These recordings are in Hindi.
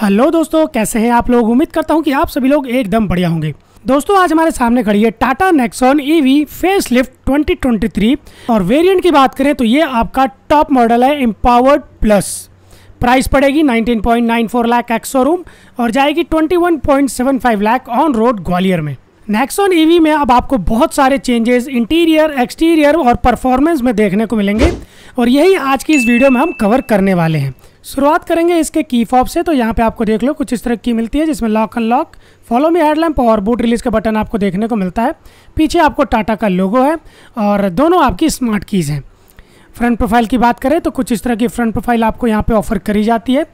हेलो दोस्तों कैसे हैं आप लोग उम्मीद करता हूं कि आप सभी लोग एकदम बढ़िया होंगे दोस्तों आज हमारे सामने खड़ी है टाटा नेक्सॉन ईवी फेसलिफ्ट 2023 और वेरिएंट की बात करें तो ये आपका टॉप मॉडल है एम्पावर्ड प्लस प्राइस पड़ेगी 19.94 लाख एक्स शोरूम और जाएगी 21.75 लाख ऑन रोड ग्वालियर में नेक्सॉन ईवी e में अब आपको बहुत सारे चेंजेस इंटीरियर एक्सटीरियर और परफॉर्मेंस में देखने को मिलेंगे और यही आज की इस वीडियो में हम कवर करने वाले हैं शुरुआत करेंगे इसके की फॉप से तो यहाँ पे आपको देख लो कुछ इस तरह की मिलती है जिसमें lock unlock follow me headlamp और बूट रिलीज का बटन आपको देखने को मिलता है पीछे आपको टाटा का लोगो है और दोनों आपकी स्मार्ट कीज़ हैं फ्रंट प्रोफाइल की बात करें तो कुछ इस तरह की फ्रंट प्रोफाइल आपको यहाँ पे ऑफर करी जाती है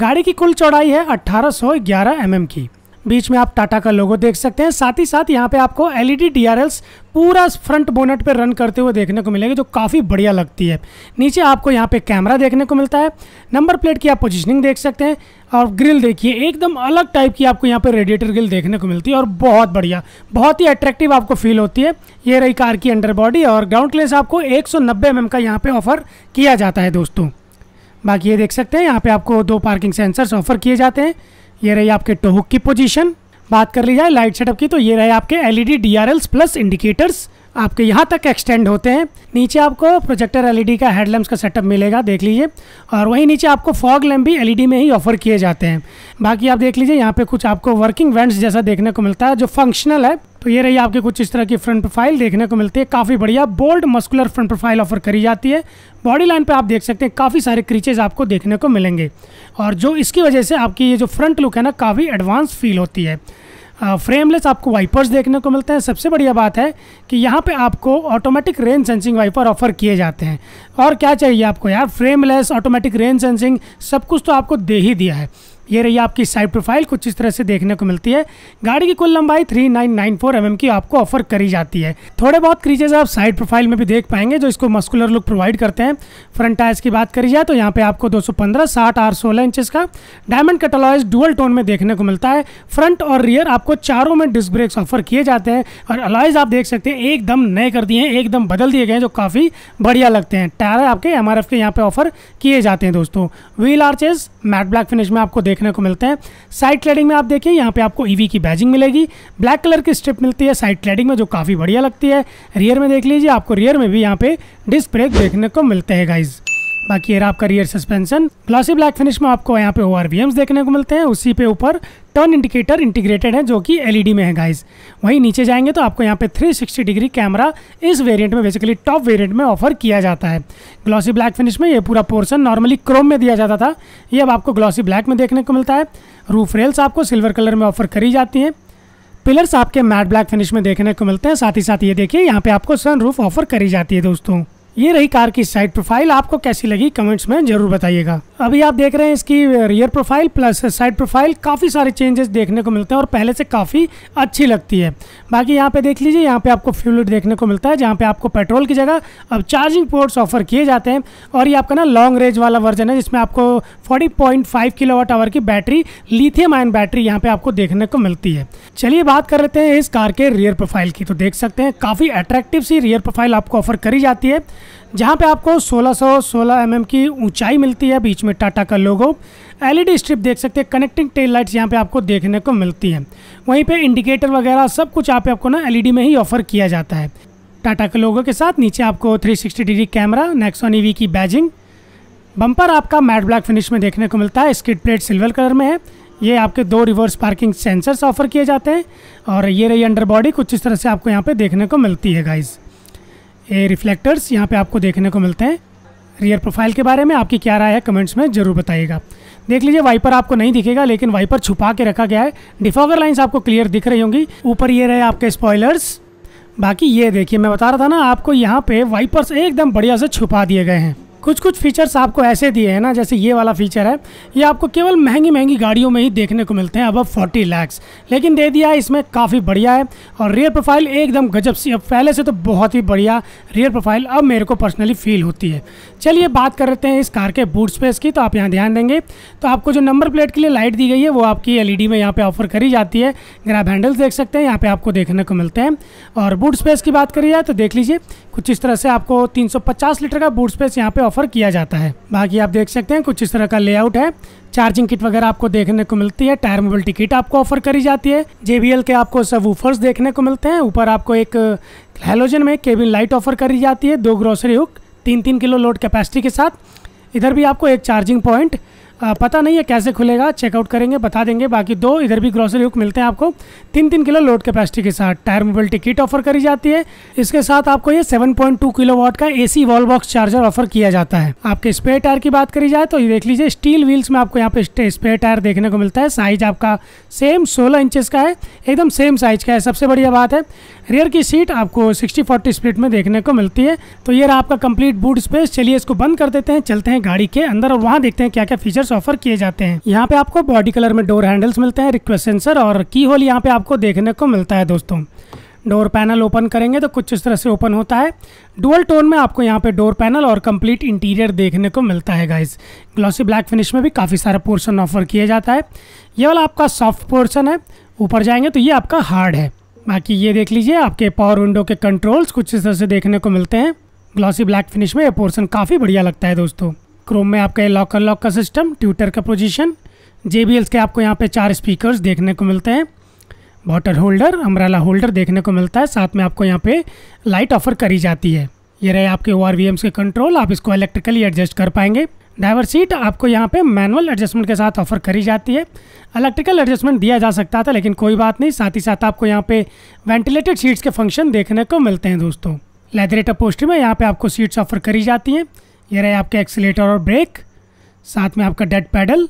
गाड़ी की कुल चौड़ाई है 1811 सौ mm की बीच में आप टाटा का लोगो देख सकते हैं साथ ही साथ यहाँ पे आपको एल ई e पूरा फ्रंट बोनट पे रन करते हुए देखने को मिलेगी जो काफ़ी बढ़िया लगती है नीचे आपको यहाँ पे कैमरा देखने को मिलता है नंबर प्लेट की आप पोजीशनिंग देख सकते हैं और ग्रिल देखिए एकदम अलग टाइप की आपको यहाँ पे रेडिएटर ग्रिल देखने को मिलती है और बहुत बढ़िया बहुत ही अट्रैक्टिव आपको फील होती है ये रही कार की अंडर बॉडी और ग्राउंड क्लेस आपको एक सौ mm का यहाँ पर ऑफर किया जाता है दोस्तों बाकी ये देख सकते हैं यहाँ पर आपको दो पार्किंग सेंसर्स ऑफर किए जाते हैं ये रही आपके टोहुक की पोजीशन बात कर ली जाए लाइट सेटअप की तो ये रहे आपके एलईडी डीआरएल्स प्लस इंडिकेटर्स आपके यहाँ तक एक्सटेंड होते हैं नीचे आपको प्रोजेक्टर एलईडी का हेडलैम्प्स का सेटअप मिलेगा देख लीजिए और वहीं नीचे आपको फॉग लैम्प भी एलईडी में ही ऑफर किए जाते हैं बाकी आप देख लीजिए यहाँ पे कुछ आपको वर्किंग वेंट्स जैसा देखने को मिलता है जो फंक्शनल है तो ये रही आपके कुछ इस तरह की फ्रंट प्रोफाइल देखने को मिलती है काफ़ी बढ़िया bold muscular front profile offer करी जाती है बॉडी लाइन पे आप देख सकते हैं काफ़ी सारे क्रीचेज आपको देखने को मिलेंगे और जो इसकी वजह से आपकी ये जो फ्रंट लुक है ना काफ़ी एडवांस फील होती है फ्रेमलेस आपको वाइपर्स देखने को मिलते हैं सबसे बढ़िया बात है कि यहाँ पे आपको automatic rain sensing wiper offer किए जाते हैं और क्या चाहिए आपको यार फ्रेमलेस ऑटोमेटिक रेन सेंसिंग सब कुछ तो आपको दे ही दिया है ये रही आपकी साइड प्रोफाइल कुछ इस तरह से देखने को मिलती है गाड़ी की कुल लंबाई 3994 नाइन mm की आपको ऑफर करी जाती है थोड़े बहुत क्रीचेज आप साइड प्रोफाइल में भी देख पाएंगे जो इसको मस्कुलर लुक प्रोवाइड करते हैं फ्रंट टायर्स की बात करी जाए तो यहाँ पे आपको 215 सौ पंद्रह साठ इंचेस का डायमंड कटलॉयज डुअल टोन में देखने को मिलता है फ्रंट और रियर आपको चारों में डिस्क ब्रेक्स ऑफर किए जाते हैं और अलॉयज आप देख सकते हैं एकदम नए कर दिए हैं एकदम बदल दिए गए हैं जो काफ़ी बढ़िया लगते हैं टायर आपके एम के यहाँ पे ऑफर किए जाते हैं दोस्तों wheel arches matte black finish में आपको देख देखने को मिलते हैं साइड क्लैडिंग में आप देखिए यहाँ पे आपको ईवी e की बैजिंग मिलेगी ब्लैक कलर की स्ट्रिप मिलती है साइड क्लैडिंग में जो काफ़ी बढ़िया लगती है रियर में देख लीजिए आपको रियर में भी यहाँ पे डिस्क ब्रेक देखने को मिलते हैं गाइज़ बाकी ये रहा आपका rear suspension glossy black finish में आपको यहाँ पे ओ देखने को मिलते हैं उसी पे ऊपर टर्न इंडिकेटर इंटीग्रेटेड है जो कि एलईडी e में है गाइस वहीं नीचे जाएंगे तो आपको यहाँ पे 360 डिग्री कैमरा इस वेरिएंट में बेसिकली टॉप वेरिएंट में ऑफर किया जाता है ग्लॉसी ब्लैक फिनिश में ये पूरा पोर्सन नॉर्मली क्रोम में दिया जाता था ये अब आपको ग्लॉसी ब्लैक में देखने को मिलता है रूफ रेल्स आपको सिल्वर कलर में ऑफर करी जाती हैं पिलर्स आपके मैट ब्लैक फिनिश में देखने को मिलते हैं साथ ही साथ ये देखिए यहाँ पे आपको सन रूफ ऑफर करी जाती है दोस्तों ये रही कार की साइड प्रोफाइल आपको कैसी लगी कमेंट्स में जरूर बताइएगा अभी आप देख रहे हैं इसकी rear profile plus side profile काफ़ी सारे चेंजेस देखने को मिलते हैं और पहले से काफ़ी अच्छी लगती है बाकी यहाँ पे देख लीजिए यहाँ पे आपको फ्यूल देखने को मिलता है जहाँ पे आपको पेट्रोल की जगह अब चार्जिंग पोर्ट्स ऑफर किए जाते हैं और ये आपका ना लॉन्ग रेंज वाला वर्जन है जिसमें आपको फोर्टी पॉइंट आवर की बैटरी लिथियम आयन बैटरी यहाँ पे आपको देखने को मिलती है चलिए बात कर लेते हैं इस कार के रियर प्रोफाइल की तो देख सकते हैं काफ़ी अट्रैक्टिव सी रियर प्रोफाइल आपको ऑफर करी जाती है जहाँ पे आपको 1600 16 mm की ऊंचाई मिलती है बीच में टाटा का लोगो एलईडी स्ट्रिप देख सकते हैं कनेक्टिंग टेल लाइट्स यहाँ पे आपको देखने को मिलती है वहीं पे इंडिकेटर वगैरह सब कुछ यहाँ पे आपको ना एलईडी में ही ऑफर किया जाता है टाटा के लोगों के साथ नीचे आपको 360 डिग्री कैमरा नेक्सोन ई की बैजिंग बम्पर आपका मैट ब्लैक फिनिश में देखने को मिलता है स्किट प्लेट सिल्वर कलर में है ये आपके दो रिवर्स पार्किंग सेंसर्स ऑफर किए जाते हैं और ये रही अंडर बॉडी कुछ इस तरह से आपको यहाँ पे देखने को मिलती है गाइज़ ये रिफ्लेक्टर्स यहाँ पे आपको देखने को मिलते हैं रियर प्रोफाइल के बारे में आपकी क्या राय है कमेंट्स में ज़रूर बताइएगा देख लीजिए वाइपर आपको नहीं दिखेगा लेकिन वाइपर छुपा के रखा गया है डिफॉगर लाइन्स आपको क्लियर दिख रही होंगी ऊपर ये रहे आपके स्पॉयलर्स बाकी ये देखिए मैं बता रहा था ना आपको यहाँ पे वाइपर्स एकदम बढ़िया से छुपा दिए गए हैं कुछ कुछ फीचर्स आपको ऐसे दिए हैं ना जैसे ये वाला फीचर है ये आपको केवल महंगी महंगी गाड़ियों में ही देखने को मिलते हैं अब अब फोर्टी लैक्स लेकिन दे दिया है इसमें काफ़ी बढ़िया है और रियर प्रोफाइल एकदम गजब सी अब पहले से तो बहुत ही बढ़िया रियर प्रोफाइल अब मेरे को पर्सनली फील होती है चलिए बात कर लेते हैं इस कार के बूट स्पेस की तो आप यहाँ ध्यान देंगे तो आपको जो नंबर प्लेट के लिए लाइट दी गई है वो आपकी एल में यहाँ पर ऑफर करी जाती है आप हैंडल्स देख सकते हैं यहाँ पर आपको देखने को मिलते हैं और बूट स्पेस की बात करी जाए तो देख लीजिए कुछ इस तरह से आपको तीन लीटर का बूट स्पेस यहाँ पे ऑफर ऑफर किया जाता है बाकी आप देख सकते हैं कुछ इस तरह का लेआउट है चार्जिंग किट वगैरह आपको देखने को मिलती है टायर मोबिलिटी किट आपको ऑफर करी जाती है जेबीएल के आपको सब ऊफर्स देखने को मिलते हैं ऊपर आपको एक हेलोजन में केबिन लाइट ऑफर करी जाती है दो ग्रोसरी हुक तीन तीन किलो लोड कैपेसिटी के साथ इधर भी आपको एक चार्जिंग पॉइंट पता नहीं है कैसे खुलेगा चेकआउट करेंगे बता देंगे बाकी दो इधर भी ग्रॉसरी हुक मिलते हैं आपको तीन तीन किलो लोड कैपेसिटी के साथ टायर मोबाइल किट ऑफर करी जाती है इसके साथ आपको ये 7.2 वॉट का AC wall box charger offer किया जाता है आपके स्पेयर टायर की बात करी जाए तो ये देख लीजिए स्टील व्हील्स में आपको यहाँ पे स्पेयर टायर देखने को मिलता है साइज आपका सेम सोलह इंचेस का है एकदम सेम साइज का है सबसे बढ़िया बात है रियर की सीट आपको सिक्सटी फोर्टी स्प्लिट में देखने को मिलती है तो ये रहा आपका कंप्लीट बूट स्पेस चलिए इसको बंद कर देते हैं चलते हैं गाड़ी के अंदर और वहाँ देखते हैं क्या क्या फीचर्स ऑफर किए जाते हैं यहाँ पे आपको बॉडी कलर में डोर हैंडल्स मिलते हैं रिक्वेस्ट सेंसर और की होल यहाँ पे आपको देखने को मिलता है दोस्तों डोर पैनल ओपन करेंगे तो कुछ इस तरह से ओपन होता है डुअल टोन में आपको यहाँ पे डोर पैनल और कंप्लीट इंटीरियर देखने को मिलता है गाइज ग्लॉसी ब्लैक फिनिश में भी काफ़ी सारा पोर्शन ऑफर किया जाता है ये वाला आपका सॉफ्ट पोर्शन है ऊपर जाएंगे तो ये आपका हार्ड है बाकी ये देख लीजिए आपके पावर विंडो के कंट्रोल्स कुछ इस तरह से देखने को मिलते हैं ग्लॉसी ब्लैक फिनिश में ये पोर्सन काफ़ी बढ़िया लगता है दोस्तों क्रोम में आपका ये लॉक अनलॉक का सिस्टम ट्यूटर का पोजिशन जे के आपको यहाँ पर चार स्पीकरस देखने को मिलते हैं वाटर होल्डर अमराला होल्डर देखने को मिलता है साथ में आपको यहाँ पे लाइट ऑफर करी जाती है ये रहे आपके ओ के कंट्रोल आप इसको इलेक्ट्रिकली एडजस्ट कर पाएंगे ड्राइवर सीट आपको यहाँ पे मैनुअल एडजस्टमेंट के साथ ऑफर करी जाती है इलेक्ट्रिकल एडजस्टमेंट दिया जा सकता था लेकिन कोई बात नहीं साथ ही साथ आपको यहाँ पे वेंटिलेटेड सीट्स के फंक्शन देखने को मिलते हैं दोस्तों लेदरेट पोस्टर में यहाँ पे आपको सीट्स ऑफर करी जाती हैं ये रहे आपके एक्सीटर और ब्रेक साथ में आपका डेड पैडल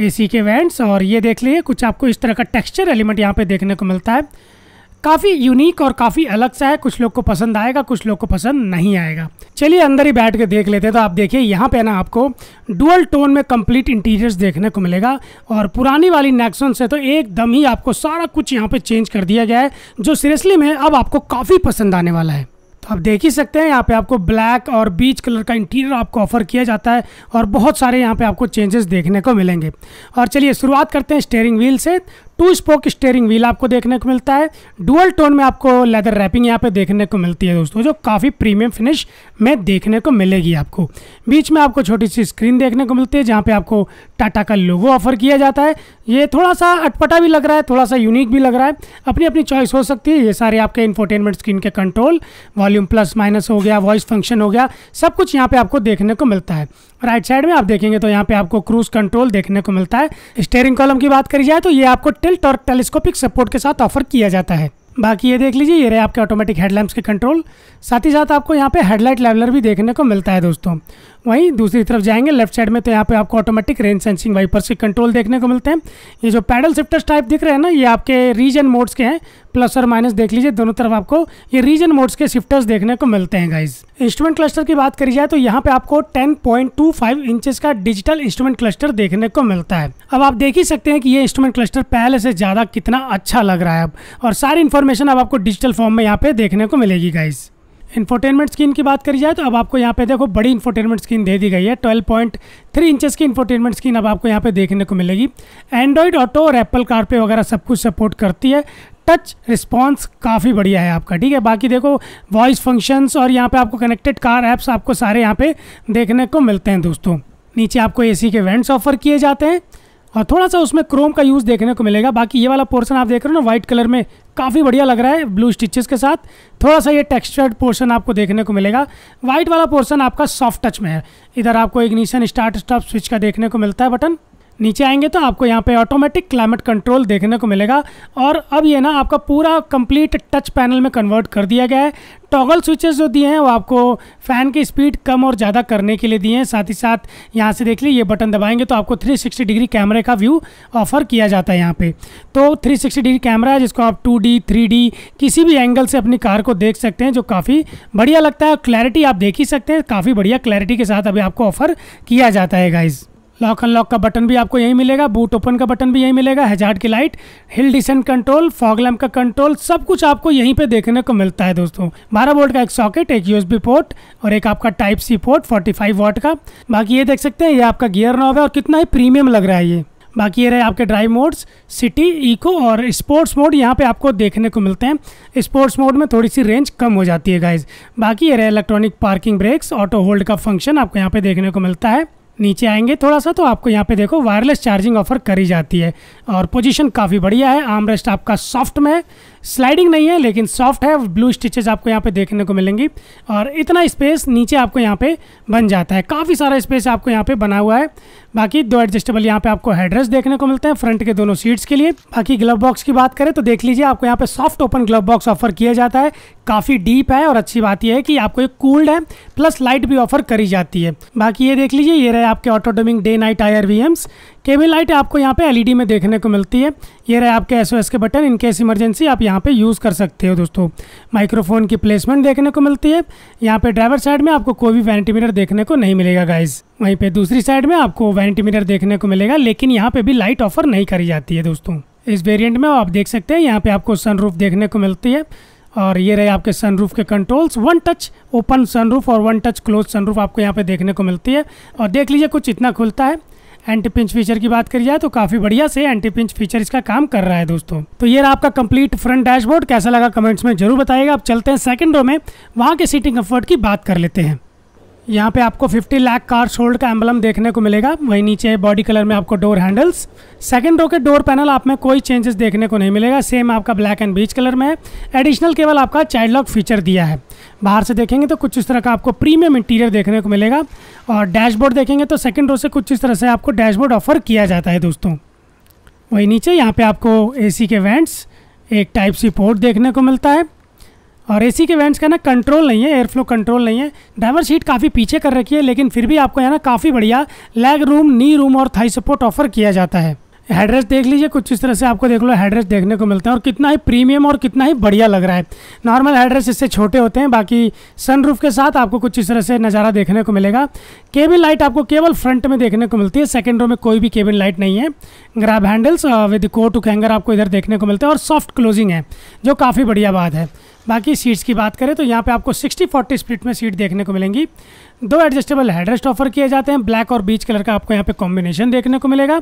ए के वेंट्स और ये देख लीजिए कुछ आपको इस तरह का टेक्स्चर एलिमेंट यहाँ पर देखने को मिलता है काफ़ी यूनिक और काफ़ी अलग सा है कुछ लोग को पसंद आएगा कुछ लोग को पसंद नहीं आएगा चलिए अंदर ही बैठ के देख लेते हैं तो आप देखिए यहाँ पे ना आपको डुअल टोन में कंप्लीट इंटीरियर्स देखने को मिलेगा और पुरानी वाली नेक्सोन से तो एकदम ही आपको सारा कुछ यहाँ पे चेंज कर दिया गया है जो सीरियसली में अब आपको काफ़ी पसंद आने वाला है तो आप देख ही सकते हैं यहाँ पे आपको ब्लैक और बीच कलर का इंटीरियर आपको ऑफर किया जाता है और बहुत सारे यहाँ पे आपको चेंजेस देखने को मिलेंगे और चलिए शुरुआत करते हैं स्टेयरिंग व्हील से टू स्पोक स्टेयरिंग व्हील आपको देखने को मिलता है डुअल टोन में आपको लेदर रैपिंग यहाँ पे देखने को मिलती है दोस्तों जो काफ़ी प्रीमियम फिनिश में देखने को मिलेगी आपको बीच में आपको छोटी सी स्क्रीन देखने को मिलती है जहाँ पे आपको टाटा का लोगो ऑफर किया जाता है ये थोड़ा सा अटपटा भी लग रहा है थोड़ा सा यूनिक भी लग रहा है अपनी अपनी चॉइस हो सकती है ये सारे आपके इन्फोटेनमेंट स्क्रीन के कंट्रोल वॉल्यूम प्लस माइनस हो गया वॉइस फंक्शन हो गया सब कुछ यहाँ पर आपको देखने को मिलता है राइट साइड में आप देखेंगे तो यहाँ पे आपको क्रूज कंट्रोल देखने को मिलता है स्टेयरिंग कॉलम की बात करी जाए तो ये आपको टिल्ट और टेलीस्कोपिक सपोर्ट के साथ ऑफर किया जाता है बाकी ये देख लीजिए ये रहे आपके ऑटोमेटिक हेडलैम्प्स के कंट्रोल साथ ही साथ आपको यहाँ पे हेडलाइट लेवलर भी देखने को मिलता है दोस्तों वहीं दूसरी तरफ जाएंगे लेफ्ट साइड में तो यहाँ पे आपको ऑटोमेटिक रेंज सेंसिंग वाइपर्स के कंट्रोल देखने को मिलते हैं ये जो पैडल शिफ्टर्स टाइप दिख रहे हैं ना ये आपके रीजन मोड्स के हैं प्लस और माइनस देख लीजिए दोनों तरफ आपको ये रीजन मोड्स के शिफ्टर्स देखने को मिलते हैं गाइज इंस्ट्रूमेंट क्लस्टर की बात करी जाए तो यहाँ पे आपको ten point two five inches का डिजिटल इंस्ट्रूमेंट क्लस्टर देखने को मिलता है अब आप देख ही सकते हैं कि ये इंस्ट्रूमेंट क्लस्टर पहले से ज़्यादा कितना अच्छा लग रहा है अब और सारी इन्फॉर्मेशन अब आपको डिजिटल फॉर्म में यहाँ पे देखने को मिलेगी गाइज़ इन्फोटेनमेंट स्क्रीन की बात करी जाए तो अब आपको यहाँ पे देखो बड़ी इन्फोटेनमेंट स्क्रीन दे दी गई है 12.3 पॉइंट इंचेस की इन्फोटेनमेंट स्क्रीन अब आपको यहाँ पे देखने को मिलेगी एंड्रॉयड ऑटो और एप्पल कारपे वगैरह सब कुछ सपोर्ट करती है टच रिस्पॉन्स काफ़ी बढ़िया है आपका ठीक है बाकी देखो वॉइस फंक्शंस और यहाँ पर आपको कनेक्टेड कार ऐप्स आपको सारे यहाँ पर देखने को मिलते हैं दोस्तों नीचे आपको ए के वेंट्स ऑफर किए जाते हैं और हाँ, थोड़ा सा उसमें क्रोम का यूज़ देखने को मिलेगा बाकी ये वाला पोर्शन आप देख रहे हो ना वाइट कलर में काफ़ी बढ़िया लग रहा है ब्लू स्टिचेस के साथ थोड़ा सा ये टेक्सचर्ड पोर्शन आपको देखने को मिलेगा वाइट वाला पोर्शन आपका सॉफ्ट टच में है इधर आपको इग्निशन स्टार्ट स्टॉप स्विच का देखने को मिलता है बटन नीचे आएंगे तो आपको यहाँ पे ऑटोमेटिक क्लाइमेट कंट्रोल देखने को मिलेगा और अब ये ना आपका पूरा कंप्लीट टच पैनल में कन्वर्ट कर दिया गया है टॉगल स्विचेस जो दिए हैं वो आपको फ़ैन की स्पीड कम और ज़्यादा करने के लिए दिए हैं साथ ही साथ यहाँ से देख लीजिए ये बटन दबाएंगे तो आपको 360 डिग्री कैमरे का व्यू ऑफर किया जाता है यहाँ पे तो 360 डिग्री कैमरा है जिसको आप 2D 3D किसी भी एंगल से अपनी कार को देख सकते हैं जो काफ़ी बढ़िया लगता है क्लैरिटी आप देख ही सकते हैं काफ़ी बढ़िया क्लैरिटी के साथ अभी आपको ऑफर किया जाता है गाइज़ लॉक अनलॉक का बटन भी आपको यहीं मिलेगा बूट ओपन का बटन भी यहीं मिलेगा हेजार्ड की light hill descent control fog lamp का कंट्रोल सब कुछ आपको यहीं पे देखने को मिलता है दोस्तों बारह वोल्ट का एक सॉकेट एक यूएसबी पोर्ट और एक आपका type C port forty five watt का बाकी ये देख सकते हैं ये आपका गियर नॉब है और कितना ही प्रीमियम लग रहा है ये बाकी ये रहे आपके ड्राइव मोड्स सिटी इको और स्पोर्ट्स मोड यहाँ पे आपको देखने को मिलते हैं स्पोर्ट्स मोड में थोड़ी सी रेंज कम हो जाती है गाइज बाकी ये रहे electronic parking brakes auto hold का फंक्शन आपको यहाँ पे देखने को मिलता है नीचे आएंगे थोड़ा सा तो आपको यहाँ पे देखो वायरलेस चार्जिंग ऑफर करी जाती है और पोजीशन काफ़ी बढ़िया है आर्म रेस्ट आपका सॉफ्ट में है स्लाइडिंग नहीं है लेकिन सॉफ्ट है ब्लू स्टिचेज आपको यहाँ पे देखने को मिलेंगी और इतना स्पेस नीचे आपको यहाँ पे बन जाता है काफ़ी सारा स्पेस आपको यहाँ पे बना हुआ है बाकी दो एडजस्टेबल यहाँ पे आपको हेडरेस देखने को मिलते हैं फ्रंट के दोनों सीट्स के लिए बाकी ग्लव बॉक्स की बात करें तो देख लीजिए आपको यहाँ पे soft open glove box offer किया जाता है काफ़ी डीप है और अच्छी बात यह है कि आपको एक कूल्ड है प्लस लाइट भी ऑफर करी जाती है बाकी ये देख लीजिए ये रहे आपके auto dimming day night IRVMs cabin light आपको यहाँ पे एलईडी e में देखने को मिलती है ये रहे आपके एसओएस के बटन इनकेस इमरजेंसी आप यहाँ यहाँ पे यूज़ कर सकते हो दोस्तों माइक्रोफोन की प्लेसमेंट देखने को मिलती है यहाँ पे ड्राइवर साइड में आपको कोई भी वैनिटी देखने को नहीं मिलेगा गाइज वहीं पे दूसरी साइड में आपको वैनिटी देखने को मिलेगा लेकिन यहाँ पे भी लाइट ऑफर नहीं करी जाती है दोस्तों इस वेरियंट में आप देख सकते हैं यहाँ पर आपको सन देखने को मिलती है और ये रहे आपके सनरूफ के controls one touch open sunroof और वन टच क्लोज सनरूफ आपको यहाँ पे देखने को मिलती है और देख लीजिए कुछ इतना खुलता है एंटी पिंच फीचर की बात करी जाए तो काफ़ी बढ़िया से एंटी पिंच फीचर इसका काम कर रहा है दोस्तों तो ये रहा आपका कंप्लीट फ्रंट डैशबोर्ड कैसा लगा कमेंट्स में जरूर बताएगा अब चलते हैं सेकंड रो में वहां के सीटिंग कंफर्ट की बात कर लेते हैं यहाँ पे आपको 50 लाख कार शोल्ड का एम्बलम देखने को मिलेगा वहीं नीचे बॉडी कलर में आपको डोर हैंडल्स सेकंड रो के डोर पैनल आप में कोई चेंजेस देखने को नहीं मिलेगा सेम आपका ब्लैक एंड बीच कलर में है एडिशनल केवल आपका चाइल्ड लॉक फीचर दिया है बाहर से देखेंगे तो कुछ इस तरह का आपको प्रीमियम इंटीरियर देखने को मिलेगा और डैशबोर्ड देखेंगे तो सेकेंड रो से कुछ इस तरह से आपको डैशबोर्ड ऑफर किया जाता है दोस्तों वहीं नीचे यहाँ पर आपको ए के वेंट्स एक टाइप सी पोर्ट देखने को मिलता है और एसी के वेंट्स का ना कंट्रोल नहीं है एयरफ्लो कंट्रोल नहीं है ड्राइवर सीट काफ़ी पीछे कर रखी है लेकिन फिर भी आपको यहाँ ना काफ़ी बढ़िया लेग रूम नी रूम और थाई सपोर्ट ऑफर किया जाता है हेड्रेस देख लीजिए कुछ इस तरह से आपको देख लो हेडरेस्ट देखने को मिलता है और कितना ही प्रीमियम और कितना ही बढ़िया लग रहा है नॉर्मल हेड्रेस इससे छोटे होते हैं बाकी सनरूफ के साथ आपको कुछ इस तरह से नज़ारा देखने को मिलेगा केबिन लाइट आपको केवल फ्रंट में देखने को मिलती है सेकेंड रो में कोई भी केबिन लाइट नहीं है grab handles with coat hanger आपको इधर देखने को मिलता है और सॉफ्ट क्लोजिंग है जो काफ़ी बढ़िया बात है बाकी सीट्स की बात करें तो यहाँ पे आपको 60 40 स्प्लिट में सीट देखने को मिलेंगी दो एडजस्टेबल हेडरेस्ट ऑफर किए जाते हैं ब्लैक और बीच कलर का आपको यहाँ पे कॉम्बिनेशन देखने को मिलेगा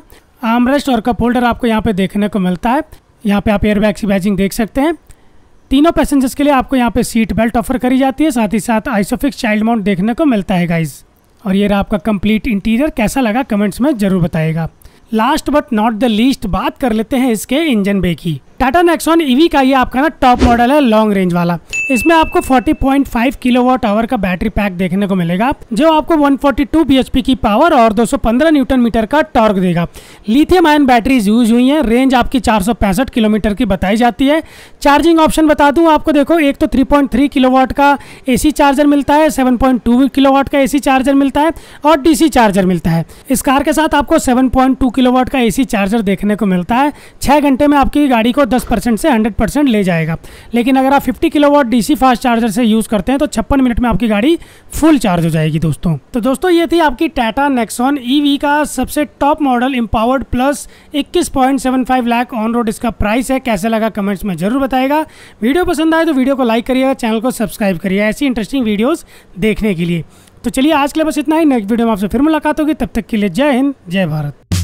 आमरेस्ट और कप होल्डर आपको यहाँ पे देखने को मिलता है यहाँ पे आप एयरबैग की बैजिंग देख सकते हैं तीनों पैसेंजर्स के लिए आपको यहाँ पे सीट बेल्ट ऑफर करी जाती है साथ ही साथ आइसोफिक्स चाइल्ड माउंट देखने को मिलता है गाइज और ये रहा आपका कंप्लीट इंटीरियर कैसा लगा कमेंट्स में ज़रूर बताएगा last but not the least बात कर लेते हैं इसके इंजन बे की टाटा नेक्सॉन ईवी e का ये आपका ना टॉप मॉडल है लॉन्ग रेंज वाला इसमें आपको 40.5 किलोवाट आवर का बैटरी पैक देखने को मिलेगा जो आपको 142 फोर्टी की पावर और 215 न्यूटन मीटर का टॉर्क देगा लिथियम आयन बैटरीज यूज हुई हैं रेंज आपकी चार किलोमीटर की बताई जाती है चार्जिंग ऑप्शन बता दूं आपको देखो एक तो 3.3 किलोवाट का एसी चार्जर मिलता है 7.2 किलोवाट का एसी चार्जर मिलता है और डीसी चार्जर मिलता है इस कार के साथ आपको किलो वॉट का ए चार्जर देखने को मिलता है छः घंटे में आपकी गाड़ी को दस परसेंट से हंड्रेड परसेंट ले जाएगा लेकिन अगर आप fifty kilowatt DC fast charger से यूज़ करते हैं तो छप्पन मिनट में आपकी गाड़ी फुल चार्ज हो जाएगी दोस्तों तो दोस्तों ये थी आपकी टाटा नेक्सॉन ई का सबसे top model empowered plus 21.75 lakh on road इसका प्राइस है कैसे लगा कमेंट्स में जरूर बताएगा वीडियो पसंद आए तो वीडियो को लाइक करिएगा चैनल को सब्सक्राइब करिएगा ऐसी इंटरेस्टिंग वीडियोस देखने के लिए तो चलिए आज के लिए बस इतना ही नेक्स्ट वीडियो में आपसे फिर मुलाकात होगी तब तक के लिए जय हिंद जय भारत